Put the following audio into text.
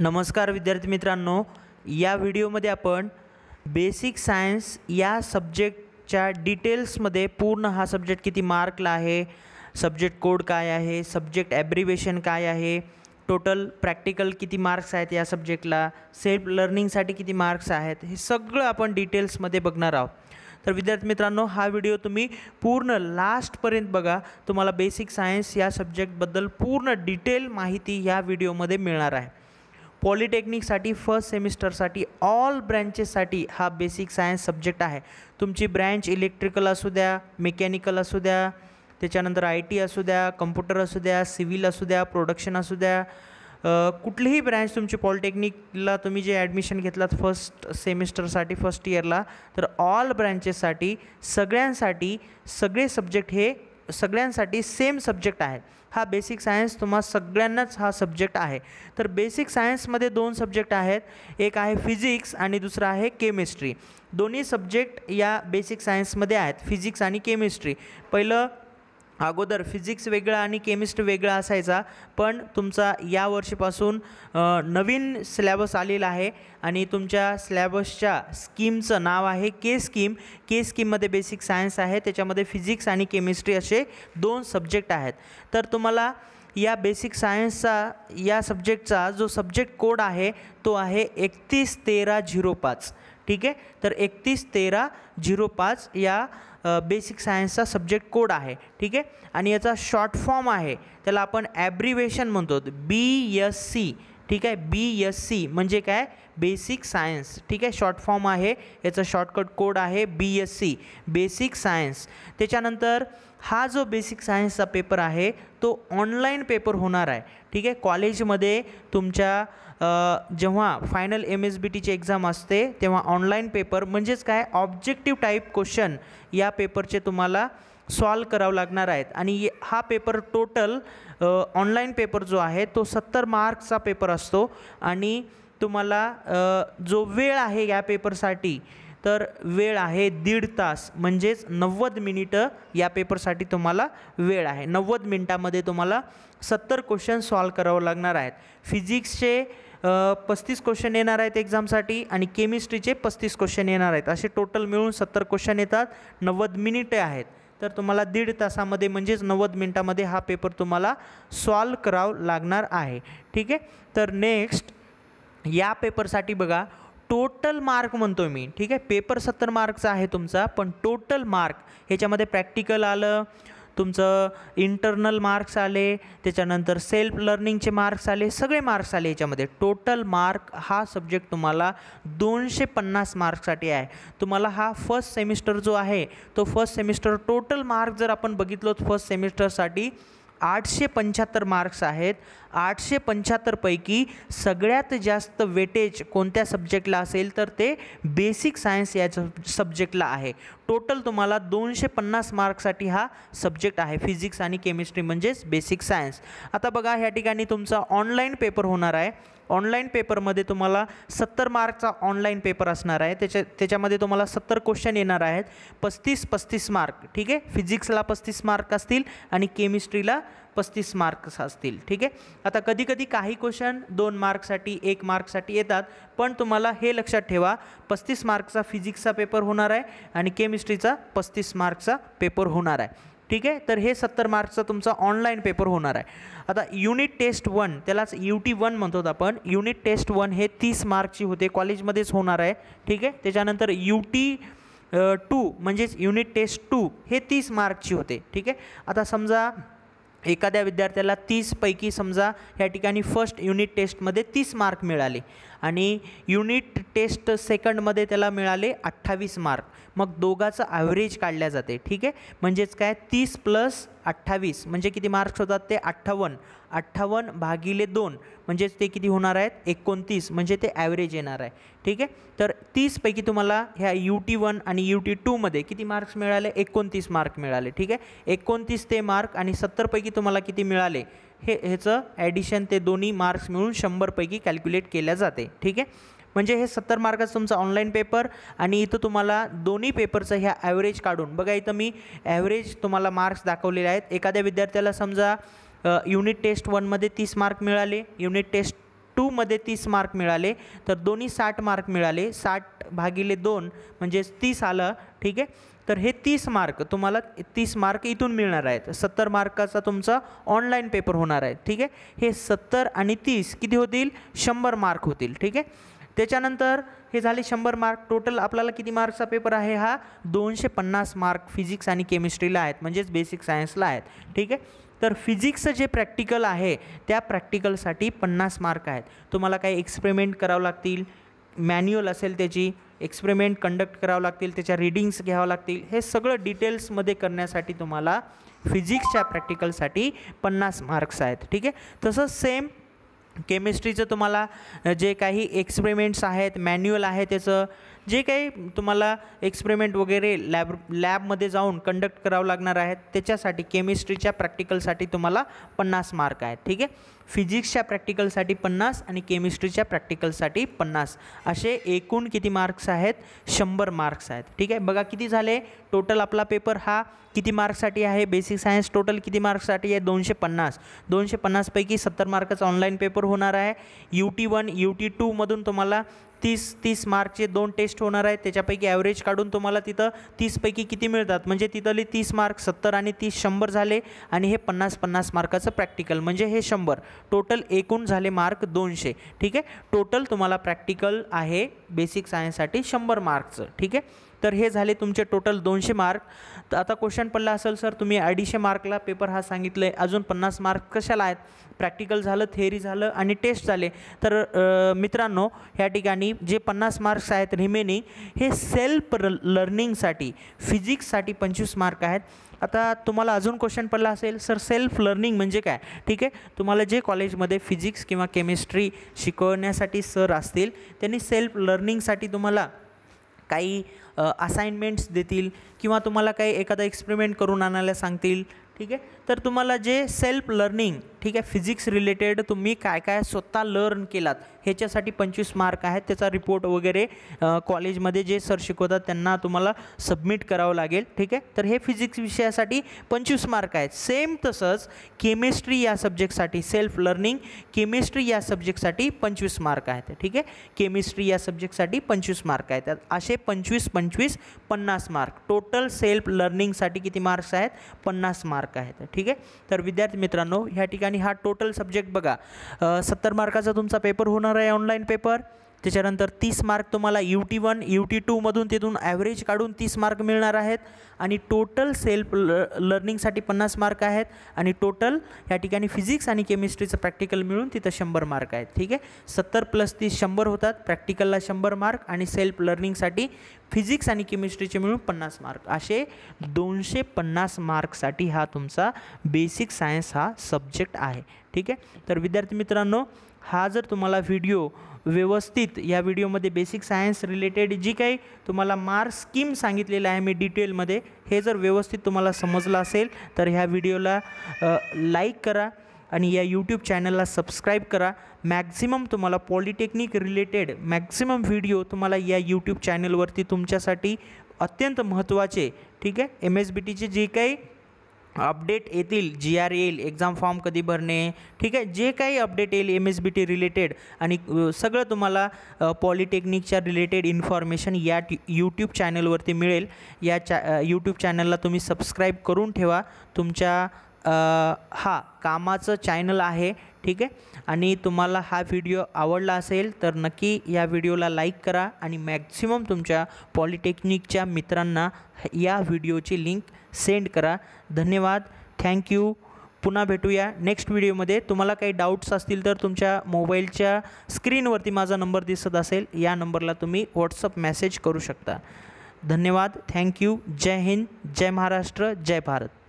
नमस्कार विद्यार्थी मित्रांनो या व्हिडिओमध्ये आपण बेसिक सायन्स या सब्जेक्टच्या डिटेल्समध्ये पूर्ण हा सब्जेक्ट किती मार्कला आहे सब्जेक्ट कोड काय आहे सब्जेक्ट ॲब्रिवेशन काय आहे टोटल प्रॅक्टिकल किती मार्क्स आहेत या सब्जेक्टला सेल्फ लर्निंगसाठी किती मार्क्स आहेत हे सगळं आपण डिटेल्समध्ये बघणार आहोत तर विद्यार्थी मित्रांनो हा व्हिडिओ तुम्ही पूर्ण लास्टपर्यंत बघा तुम्हाला बेसिक सायन्स या सब्जेक्टबद्दल पूर्ण डिटेल माहिती या व्हिडिओमध्ये मिळणार आहे पॉलिटेक्निकसाठी फर्स्ट सेमिस्टरसाठी ऑल ब्रँचेससाठी हा बेसिक सायन्स सब्जेक्ट आहे तुमची ब्रँच इलेक्ट्रिकल असू द्या मेकॅनिकल असू द्या त्याच्यानंतर आय टी असू द्या कम्प्युटर असू द्या सिव्हिल असू द्या प्रोडक्शन असू द्या कुठलीही ब्रँच तुमची पॉलिटेक्निकला तुम्ही जे ॲडमिशन घेतलात फर्स्ट सेमिस्टरसाठी फर्स्ट इयरला तर ऑल ब्रँचेससाठी सगळ्यांसाठी सगळे सब्जेक्ट हे सगळ्यांसाठी सेम सब्जेक्ट आहे हा बेसिक सायन्स तुम्हा सगळ्यांनाच हा सब्जेक्ट आहे तर बेसिक सायन्समध्ये दोन सब्जेक्ट आहेत एक आहे फिजिक्स आणि दुसरा आहे केमिस्ट्री दोन्ही सब्जेक्ट या बेसिक सायन्समध्ये आहेत फिजिक्स आणि केमिस्ट्री पहिलं अगोदर फिजिक्स वेगळा आणि केमिस्ट्री वेगळा असायचा पण तुमचा या वर्षीपासून नवीन सिलॅबस आलेला आहे आणि तुमच्या सिलॅबसच्या स्कीमचं नाव आहे के स्कीम के स्कीममध्ये बेसिक सायन्स आहे त्याच्यामध्ये फिजिक्स आणि केमिस्ट्री असे दोन सब्जेक्ट आहेत तर तुम्हाला या बेसिक सायन्सचा या सब्जेक्टचा जो सब्जेक्ट कोड आहे तो आहे एकतीस तेरा झिरो पाच ठीक आहे तर एकतीस तेरा झिरो पाच या बेसिक सायन्सचा सब्जेक्ट कोड आहे ठीक आहे आणि याचा शॉर्ट फॉर्म आहे त्याला आपण ॲब्रिवेशन म्हणतो बी एस सी ठीक आहे बी एस सी म्हणजे काय बेसिक सायन्स ठीक आहे शॉर्ट फॉर्म आहे याचा शॉर्टकट कोड आहे B S C basic science त्याच्यानंतर हा जो बेसिक सायन्सचा पेपर आहे तो ऑनलाईन पेपर होणार आहे ठीक आहे कॉलेजमध्ये तुमच्या जेव्हा फायनल एम एस बी टीची एक्झाम असते तेव्हा ऑनलाईन पेपर म्हणजेच काय ऑब्जेक्टिव्ह टाईप क्वेश्चन या पेपरचे तुम्हाला सॉल्व करावं लागणार आहेत आणि हा पेपर टोटल ऑनलाईन पेपर जो आहे तो सत्तर मार्क्सचा पेपर असतो आणि तुम्हाला जो वेळ आहे या पेपरसाठी तर वेळ आहे दीड तास म्हणजेच नव्वद मिनिटं या पेपरसाठी तुम्हाला वेळ आहे नव्वद मिनिटामध्ये तुम्हाला सत्तर क्वेश्चन सॉल्व करावं लागणार आहेत फिजिक्सचे पस्तीस क्वेश्चन येणार आहेत एक्झामसाठी आणि केमिस्ट्रीचे पस्तीस क्वेश्चन येणार आहेत असे टोटल मिळून सत्तर क्वेश्चन येतात नव्वद मिनिटे आहेत तर तुम्हाला दीड तासामध्ये म्हणजेच नव्वद मिनटामध्ये हा पेपर तुम्हाला सॉल्व करावा लागणार आहे ठीक आहे तर नेक्स्ट या पेपरसाठी बघा टोटल मार्क म्हणतो मी ठीक आहे पेपर सत्तर मार्कचा आहे तुमचा पण टोटल मार्क ह्याच्यामध्ये प्रॅक्टिकल आलं तुमचं इंटरनल मार्क्स आले त्याच्यानंतर सेल्फ लर्निंगचे मार्क्स आले सगळे मार्क्स आले याच्यामध्ये टोटल मार्क हा सब्जेक्ट तुम्हाला दोनशे पन्नास मार्क्ससाठी आहे तुम्हाला हा फर्स्ट सेमिस्टर जो आहे तो फर्स्ट सेमिस्टर टोटल मार्क जर आपण बघितलो फर्स्ट सेमिस्टरसाठी आठशे पंच्याहत्तर मार्क्स आहेत आठशे पंच्याहत्तरपैकी सगळ्यात जास्त वेटेज कोणत्या सब्जेक्टला असेल तर ते बेसिक सायन्स या सब्जेक्टला आहे टोटल तुम्हाला दोनशे पन्नास मार्क्ससाठी हा सब्जेक्ट आहे फिजिक्स आणि केमिस्ट्री म्हणजेच बेसिक सायन्स आता बघा ह्या ठिकाणी तुमचा ऑनलाईन पेपर होणार आहे ऑनलाईन पेपरमध्ये तुम्हाला सत्तर मार्कचा ऑनलाईन पेपर असणार आहे त्याच्या त्याच्यामध्ये तुम्हाला सत्तर क्वेश्चन येणार आहेत पस्तीस पस्तीस मार्क ठीक आहे फिजिक्सला पस्तीस मार्क असतील आणि केमिस्ट्रीला पस्तीस मार्क्स असतील ठीक आहे आता कधीकधी काही क्वेश्चन दोन मार्कसाठी एक मार्कसाठी येतात पण तुम्हाला हे लक्षात ठेवा पस्तीस मार्कचा फिजिक्सचा पेपर होणार आहे आणि केमिस्ट्रीचा पस्तीस मार्कचा पेपर होणार आहे ठीक आहे तर हे सत्तर मार्कचा तुमचा ऑनलाईन पेपर होणार आहे आता युनिट टेस्ट वन त्यालाच यू टी वन म्हणतो आपण युनिट टेस्ट वन हे तीस मार्कची होते कॉलेजमध्येच होणार आहे ठीक आहे त्याच्यानंतर यू टी टू म्हणजेच युनिट टेस्ट टू हे तीस मार्कची होते ठीक आहे आता समजा एखाद्या विद्यार्थ्याला तीसपैकी समजा या ठिकाणी फर्स्ट युनिट टेस्टमध्ये तीस मार्क मिळाले आणि युनिट टेस्ट सेकंडमध्ये त्याला मिळाले अठ्ठावीस मार्क मग दोघाचं ॲव्हरेज काढल्या जाते ठीक आहे म्हणजेच काय तीस प्लस अठ्ठावीस म्हणजे किती मार्क्स होतात ते अठ्ठावन्न अठ्ठावन्न भागिले दोन म्हणजेच ते किती होणार आहेत एकोणतीस म्हणजे ते ॲव्हरेज येणार आहे ठीक आहे तर तीसपैकी तुम्हाला ह्या यू टी वन आणि यू टी टूमध्ये किती मार्क्स मिळाले एकोणतीस मार्क मिळाले ठीक आहे एकोणतीस ते मार्क आणि सत्तरपैकी तुम्हाला किती मिळाले हे ह्याचं ॲडिशन ते दोन्ही मार्क्स मिळून शंभरपैकी कॅल्क्युलेट केल्या जाते ठीक आहे म्हणजे हे सत्तर मार्काचं तुमचं ऑनलाईन पेपर आणि इथं तुम्हाला दोन्ही पेपरचं ह्या ॲव्हरेज काढून बघा इथं मी ॲव्हरेज तुम्हाला मार्क्स दाखवलेले आहेत एखाद्या विद्यार्थ्याला समजा युनिट टेस्ट वनमध्ये तीस मार्क मिळाले युनिट टेस्ट टूमध्ये तीस मार्क मिळाले तर दोन्ही साठ मार्क मिळाले साठ भागिले दोन म्हणजेच तीस आलं ठीक आहे तर हे तीस मार्क तुम्हाला तीस मार्क इथून मिळणार आहेत सत्तर मार्काचा तुमचा ऑनलाईन पेपर होणार आहे ठीक आहे हे सत्तर आणि तीस किती होतील शंभर मार्क होतील ठीक आहे त्याच्यानंतर हे झाले शंभर मार्क टोटल आपल्याला किती मार्कचा पेपर आहे हा दोनशे पन्नास मार्क फिजिक्स आणि केमिस्ट्रीला आहेत म्हणजेच बेसिक सायन्सला आहेत ठीक आहे तर फिजिक्सचं जे प्रॅक्टिकल आहे त्या प्रॅक्टिकलसाठी पन्नास मार्क आहेत तुम्हाला काही एक्सपेरिमेंट करावं लागतील मॅन्युअल असेल त्याची एक्सपेरिमेंट कंडक्ट करावं लागतील त्याच्या रिडिंग्स घ्यावं लागतील हे सगळं डिटेल्समध्ये करण्यासाठी तुम्हाला फिजिक्सच्या प्रॅक्टिकलसाठी पन्नास मार्क्स आहेत ठीक आहे तसंच सेम केमिस्ट्रीचं तुम्हाला जे काही एक्सपेरिमेंट्स आहेत मॅन्युअल आहे त्याचं जे काही तुम्हाला एक्सपेरिमेंट वगैरे लॅब लॅबमध्ये जाऊन कंडक्ट करावं लागणार आहेत त्याच्यासाठी केमिस्ट्रीच्या प्रॅक्टिकलसाठी तुम्हाला पन्नास मार्क आहेत ठीक आहे फिजिक्सच्या प्रॅक्टिकलसाठी पन्नास आणि केमिस्ट्रीच्या प्रॅक्टिकलसाठी पन्नास असे एकूण किती मार्क्स आहेत शंभर मार्क्स आहेत ठीक आहे बघा किती झाले टोटल आपला पेपर हा किती मार्क्ससाठी आहे बेसिक सायन्स टोटल किती मार्क्ससाठी आहे दोनशे पन्नास दोनशे पन्नासपैकी सत्तर मार्कच ऑनलाईन पेपर होणार आहे U T one U T टूमधून तुम्हाला तीस तीस मार्कचे दोन टेस्ट होणार आहेत त्याच्यापैकी ॲव्हरेज काढून तुम्हाला तिथं तीसपैकी किती मिळतात म्हणजे तिथले तीस मार्क सत्तर आणि तीस शंभर झाले आणि हे पन्नास पन्नास मार्काचं प्रॅक्टिकल म्हणजे हे शंभर टोटल एकूण झाले मार्क दोनशे ठीक आहे टोटल तुम्हाला प्रॅक्टिकल आहे बेसिक सायन्ससाठी शंभर मार्कचं ठीक आहे तर हे झाले तुमचे टोटल दोनशे मार्क तर आता क्वेश्चन पडला असेल सर तुम्ही अडीचशे मार्कला पेपर हा सांगितलं आहे अजून पन्नास मार्क कशाला आहेत प्रॅक्टिकल झालं थेअरी झालं आणि टेस्ट झाले तर मित्रांनो ह्या ठिकाणी जे पन्नास मार्क्स आहेत रिमेनिंग हे सेल्फ लर्निंगसाठी फिजिक्ससाठी पंचवीस मार्क आहेत आता तुम्हाला अजून क्वेश्चन पडला असेल सर सेल्फ लर्निंग म्हणजे काय ठीक आहे तुम्हाला जे कॉलेजमध्ये फिजिक्स किंवा केमिस्ट्री शिकवण्यासाठी सर असतील त्यांनी सेल्फ लर्निंगसाठी तुम्हाला काही असाइनमेंट्स देतील किंवा तुम्हाला काही एखादा एक्सपेरिमेंट करून आणायला सांगतील ठीक आहे तर तुम्हाला जे सेल्फ लर्निंग ठीक आहे फिजिक्स रिलेटेड तुम्ही काय काय स्वतः लर्न केलात ह्याच्यासाठी पंचवीस मार्क आहेत त्याचा रिपोर्ट वगैरे कॉलेजमध्ये जे सर शिकवतात त्यांना तुम्हाला सबमिट करावं लागेल ठीक आहे तर हे फिजिक्स विषयासाठी पंचवीस मार्क आहेत सेम तसंच केमिस्ट्री या सब्जेक्टसाठी सेल्फ लर्निंग केमिस्ट्री या सब्जेक्टसाठी पंचवीस मार्क आहेत ठीक आहे केमिस्ट्री या सब्जेक्टसाठी पंचवीस मार्क आहेत असे पंचवीस पंच पंचवीस पन्नास मार्क टोटल सेल्फ लर्निंगसाठी किती मार्क्स आहेत पन्नास मार्क आहेत ठीक आहे तर विद्यार्थी मित्रांनो ह्या ठिकाणी हा टोटल सब्जेक्ट बघा सत्तर मार्काचा तुमचा पेपर होणार आहे ऑनलाईन पेपर त्याच्यानंतर तीस मार्क तुम्हाला U T one U T टूमधून तिथून ॲव्हरेज काढून तीस मार्क मिळणार आहेत आणि टोटल सेल्फ ल लर्निंगसाठी पन्नास मार्क आहेत आणि टोटल या ठिकाणी फिजिक्स आणि केमिस्ट्रीचं प्रॅक्टिकल मिळून तिथं शंभर मार्क आहेत ठीक आहे सत्तर प्लस तीस शंभर होतात प्रॅक्टिकलला शंभर मार्क आणि सेल्फ लर्निंगसाठी फिजिक्स आणि केमिस्ट्रीचे मिळून पन्नास मार्क असे दोनशे पन्नास मार्कसाठी हा तुमचा बेसिक सायन्स हा सब्जेक्ट आहे ठीक आहे तर विद्यार्थी मित्रांनो हा जर तुम्हाला व्हिडिओ व्यवस्थित या व्हिडिओमध्ये बेसिक सायन्स रिलेटेड जी काही तुम्हाला मार्स स्कीम सांगितलेलं आहे मी डिटेलमध्ये हे जर व्यवस्थित तुम्हाला समजलं असेल तर ह्या व्हिडिओला लाईक करा आणि या यूट्यूब चॅनलला सबस्क्राईब करा मॅक्झिमम तुम्हाला पॉलिटेक्निक रिलेटेड मॅक्झिमम व्हिडिओ तुम्हाला या यूट्यूब चॅनलवरती तुमच्यासाठी अत्यंत महत्त्वाचे ठीक आहे एम एस बी टीचे जे काही अपडेट येतील जी आर येईल एक्झाम फॉर्म कधी भरणे ठीक आहे जे काही अपडेट येईल M S B T related आणि सगळं तुम्हाला पॉलिटेक्निकच्या रिलेटेड इन्फॉर्मेशन या यूट्यूब चॅनलवरती मिळेल या चॅ यूट्यूब चॅनलला तुम्ही सबस्क्राईब करून ठेवा तुमच्या हा कामाचं चॅनल आहे ठीक आहे आणि तुम्हाला हा व्हिडिओ आवडला असेल तर नक्की या व्हिडिओला लाईक करा आणि मॅक्झिमम तुमच्या पॉलिटेक्निकच्या मित्रांना या व्हिडिओची लिंक सेंड करा धन्यवाद थँक्यू पुन्हा भेटूया नेक्स्ट व्हिडिओमध्ये तुम्हाला काही डाऊट्स असतील तर तुमच्या मोबाईलच्या स्क्रीनवरती माझा नंबर दिसत असेल या नंबरला तुम्ही व्हॉट्सअप मेसेज करू शकता धन्यवाद थँक्यू जय हिंद जय महाराष्ट्र जय भारत